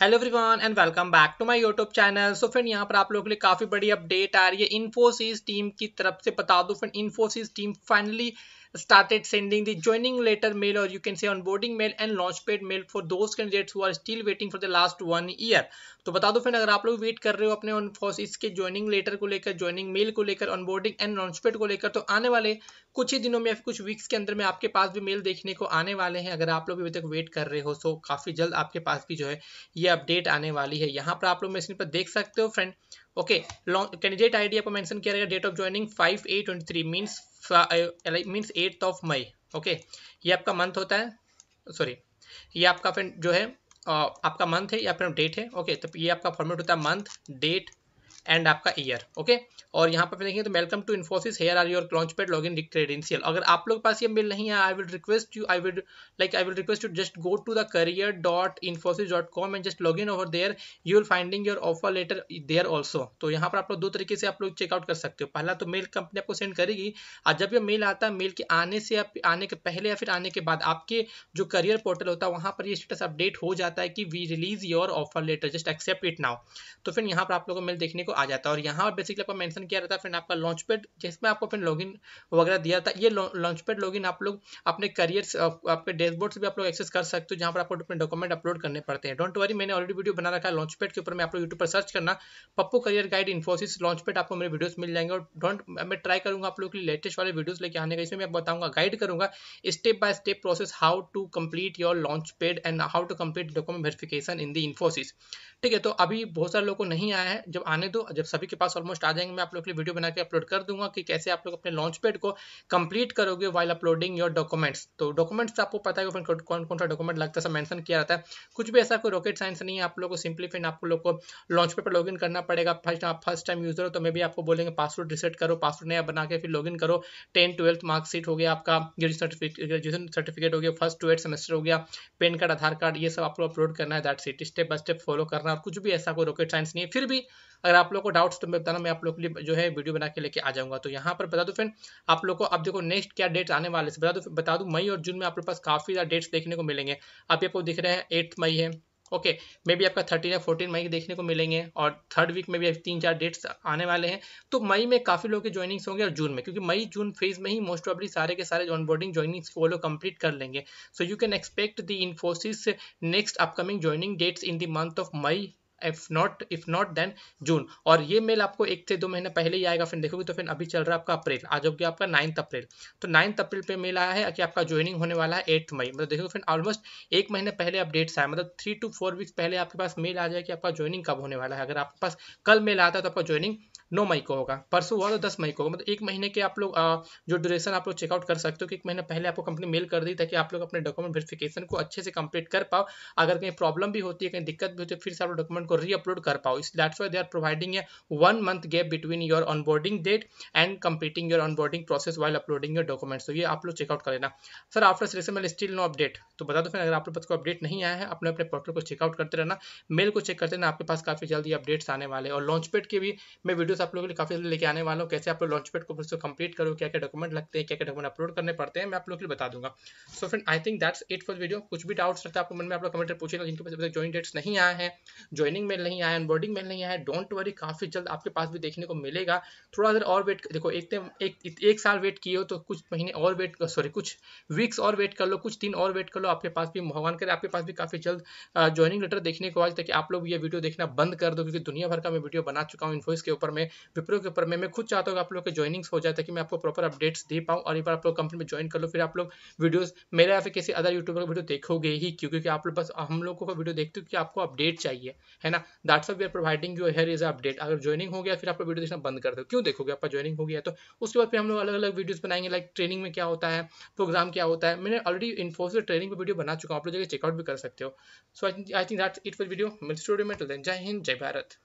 hello everyone and welcome back to my YouTube channel so friend यहाँ पर आप लोगों के लिए काफ़ी बड़ी अपडेट आ रही है इन्फोसिस टीम की तरफ से बता दो friend Infosys team finally started sending the joining letter mail or you can say onboarding mail and launchpad mail for those candidates who are still waiting for the last one year तो बता दो friend अगर आप लोग wait कर रहे हो अपने ऑन इसके ज्वाइनिंग लेटर को लेकर ज्वाइनिंग मेल को लेकर ऑनबोर्डिंग एंड लॉन्चपेड को लेकर तो आने वाले कुछ ही दिनों में या कुछ वीक्स के अंदर में आपके पास भी मेल देखने को आने वाले हैं अगर आप लोग अभी तक वेट कर रहे हो तो काफ़ी जल्द आपके पास भी जो है ये अपडेट आने वाली है यहाँ पर आप लोग मशीन पर देख सकते हो फ्रेंड ओके कैंडिडेट आईडी आपको मेंशन किया रहेगा date of joining five eight twenty three means means eighth of May okay ये आपका मंथ होता है सॉरी ये आपका फ्रेंड जो है uh, आपका मंथ है या फिर डेट है ओके तो ये आपका फॉर्मेट होता है मंथ डेट एंड आपका ईयर ओके और यहाँ पर देखेंगे तो welcome to Infosys here are your launch pad log in credential अगर आप लोग पास ये मेल नहीं है I will request you I will like I will request you just go to the career dot Infosys dot com and just log in over there you will finding your offer letter there also तो यहाँ पर आप लोग दो तरीके से आप लोग चेकआउट कर सकते हो पहला तो मेल कंपनी आपको सेंड करेगी और जब ये मेल आता है मेल के आने से आप आने के पहले या फिर आने के बाद आपके जो करियर पोर्टल होता है वहाँ पर ये स्टेटस अपडेट हो जाता है कि we release your offer letter just accept it now तो फिर यहाँ पर आप लोगों को मेल देखने को आपको आ जाता है और यहाँ पर बेसिकली आपको मेंशन किया रहता है फ्रेंड आपका लॉन्च जिसमें आपको फिर लॉगिन वगैरह दिया था ये लॉन्च लॉगिन आप लोग अपने करियर आपके डैशबोर्ड से भी आप लोग एक्सेस कर सकते हो जहाँ पर आपको अपने डॉक्यूमेंट अपलोड करने पड़ते हैं डोंट वरी मैंने ऑलरेडी वीडियो बना रखा है लॉन्च के ऊपर मैं आप लोग यूट्यूब पर सर्च करना Pappu career guide Infosys launch आपको मेरे वीडियोस मिल जाएंगे और डोंट मैं ट्राई करूँगा आप लोग के लेटेस्ट वाले वीडियोस लेके आने का इसमें मैं बताऊंगा गाइड करूंगा step by step process how to complete your launch pad and how to complete document verification in the Infosys ठीक है तो अभी बहुत सारे लोग को नहीं आया है जब आने दो जब सभी के पास ऑलमोस्ट आ जाएंगे मैं आप लोग के लिए वीडियो बना के अपलोड कर दूंगा कि कैसे आप लोग अपने लॉन्च पेड को कंप्लीट करोगे वाइल अपलोडिंग योर डॉक्यूमेंट्स तो डॉक्यूमेंट्स आपको पता है कौन कौन सा डॉक्यूमेंट लगता है सब मैंशन किया जाता है कुछ भी ऐसा कोई रॉकेट साइंस नहीं है आप लोग को सिंपली फिर आप लोग को लॉन्च पेड पर लॉगिन करना पड़ेगा फर्स्ट आप फर्स्ट टाइम यूजर हो तो मैं भी आपको बोलेंगे पासवर्ड रिसेट करो पासवर्ड नया बना के फिर लॉगिन करो टेन ट्वेल्थ मार्कशीट हो गया आपका ग्रेजुएशन सर्टिफिकेट हो गया फर्स्ट टू एट सेमेस्टर हो गया पेन कार्ड आधार कार्ड ये सब आपको अपलोड करना है that's it step by step follow करना और कुछ भी ऐसा कोई रॉकेट साइंस नहीं है फिर भी अगर आप लोग को डाउट्स तो मैं बताना मैं आप लोग के लिए जो है वीडियो बना के लेके आ जाऊंगा तो यहाँ पर बता दो फ्रेंड आप लोग को अब देखो नेक्स्ट क्या डेट्स आने वाले बता दो बता दूँ मई और जून में आप लोग पास काफ़ी ज़्यादा डेट्स देखने को मिलेंगे अभी आपको दिख रहे हैं एट्थ मई है ओके मे बी आपका थर्टीन या फोर्टीन मई देखने को मिलेंगे और थर्ड वीक में भी तीन चार डेट्स आने वाले हैं तो मई में काफ़ी लोगों के ज्वाइनिंग्स होंगे और जून में क्योंकि मई जून फेज में ही मोस्ट ऑफली सारे के सारे ऑन बोर्डिंग ज्वाइनिंग्स को लोग कंप्लीट कर लेंगे so you can expect the Infosys next upcoming joining dates in the month of May if not if not then June और ये मेल आपको एक से दो महीने पहले ही आएगा फिर देखोगे तो फिर अभी चल रहा है आपका अप्रैल आज हो गया आपका नाइन्थ अप्रैल तो नाइन्थ अप्रैल पे मेल आया है कि आपका ज्वाइनिंग होने वाला है एट्थ मई मतलब देखोगे फिर ऑलमोस्ट एक महीने पहले अपडेट्स आए मतलब थ्री टू फोर वीक्स पहले आपके पास मेल आ जाए कि आपका ज्वाइनिंग कब होने वाला है अगर आपके पास कल मेल आता है तो आपका ज्वाइनिंग नौ मई को होगा परसों हुआ तो दस मई को होगा मतलब एक महीने के आप लोग जो ड्यूरेशन आप लोग चेकआउट कर सकते हो कि एक महीने पहले आपको कंपनी मेल कर दी ताकि आप लोग अपने डॉक्यूमेंट वेरिफिकेशन को अच्छे से कंप्लीट कर पाओ अगर कहीं प्रॉब्लम भी होती है कहीं दिक्कत भी होती है फिर से आप डॉक्यूमेंट को रीअपलोड कर पाओ इस that's why they are providing a one month gap between your onboarding date and completing your onboarding process while uploading your documents तो ये आप लोग चेकआउट कर लेना sir after selection mail still no update तो बता दो फिर अगर आप लोग को अपडेट नहीं आया है अपने अपने पोर्टल को चेकआउट करते रहना मेल को चेक करते रहना आपके पास काफी जल्दी अपडेट्स आने वाले और लॉन्च पेड के भी मैं वीडियो आप लोगों के लिए काफी जल्दी लेके आने वाला हूँ कैसे आप लोग लॉन्च पेड को से कंप्लीट करो क्या क्या डॉक्यूमेंट लगते हैं क्या क्या डॉक्यूमेंट अपलोड करने पड़ते हैं मैं आप लोग के लिए बता दूंगा so friend I think that's it for video कुछ भी डाउट्स रहता है आपको मन में आप लोग कमेंट पूछेगा जिनके पास ज्वाइन डेट्स नहीं आए हैं ज्वाइनिंग मेल नहीं आया अनबोर्डिंग मेल नहीं आया डोंट वरी काफी जल्द आपके पास भी देखने को मिलेगा थोड़ा देर और वेट देखो एक एक, एक साल वेट किए हो तो कुछ महीने और वेट सॉरी कुछ वीक्स और वेट कर लो कुछ दिन और वेट कर लो आपके पास भी भगवान करे आपके पास भी काफी जल्द ज्वाइनिंग लेटर देखने को आज तक आप लोग ये वीडियो देखना बंद कर दो क्योंकि दुनिया भर का मैं वीडियो बना चुका हूँ इन्फोइस के ऊपर में विप्रो के ऊपर मैं मैं खुद चाहता हूँ आप लोग के ज्वाइनिंग्स हो जाए ताकि मैं आपको प्रॉपर अपडेट्स दे पाऊँ और एक बार आप लोग कंपनी में ज्वाइन कर लो फिर आप लोग वीडियोस मेरे या फिर किसी अदर यूट्यूबर का वीडियो देखोगे ही क्योंकि आप लोग बस हम लोगों का वीडियो देखते हो कि आपको अपडेट चाहिए है ना that's we are providing you here is update अगर ज्वाइनिंग हो गया फिर आप लोग वीडियो देखना बंद कर दो क्यों देखोगे आपका ज्वाइनिंग हो गया तो उसके बाद फिर हम लोग अलग अलग वीडियोज बनाएंगे लाइक ट्रेनिंग में क्या होता है प्रोग्राम क्या होता है मैंने ऑलरेडी इन्फोसिस ट्रेनिंग पर वीडियो बना चुका हूँ आप लोग जगह चेकआउट भी कर सकते हो so I think that's it for video मिल स्टूडियो में जय हिंद जय भारत